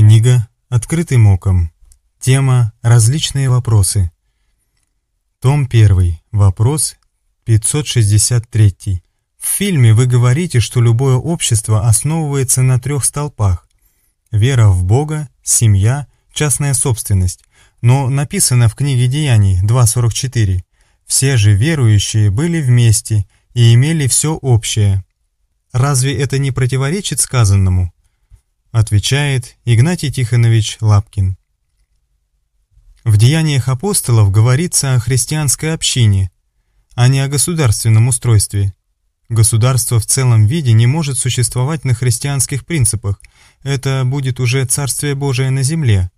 Книга «Открытым оком». Тема «Различные вопросы». Том 1. Вопрос 563. В фильме вы говорите, что любое общество основывается на трех столпах. Вера в Бога, семья, частная собственность. Но написано в книге Деяний 2.44. Все же верующие были вместе и имели все общее. Разве это не противоречит сказанному? Отвечает Игнатий Тихонович Лапкин. В деяниях апостолов говорится о христианской общине, а не о государственном устройстве. Государство в целом виде не может существовать на христианских принципах, это будет уже Царствие Божие на земле.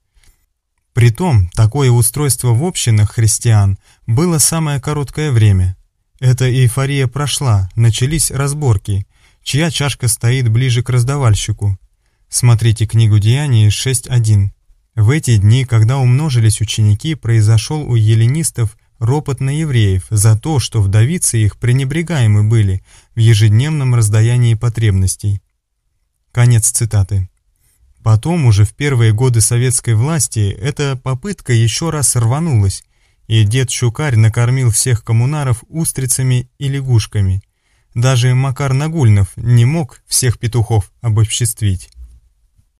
Притом, такое устройство в общинах христиан было самое короткое время. Эта эйфория прошла, начались разборки, чья чашка стоит ближе к раздавальщику – Смотрите книгу Деяний 6.1. В эти дни, когда умножились ученики, произошел у еленистов ропот на евреев за то, что вдовицы их пренебрегаемы были в ежедневном раздаянии потребностей. Конец цитаты. Потом уже в первые годы советской власти эта попытка еще раз рванулась, и дед Щукарь накормил всех коммунаров устрицами и лягушками. Даже Макар Нагульнов не мог всех петухов обобществить.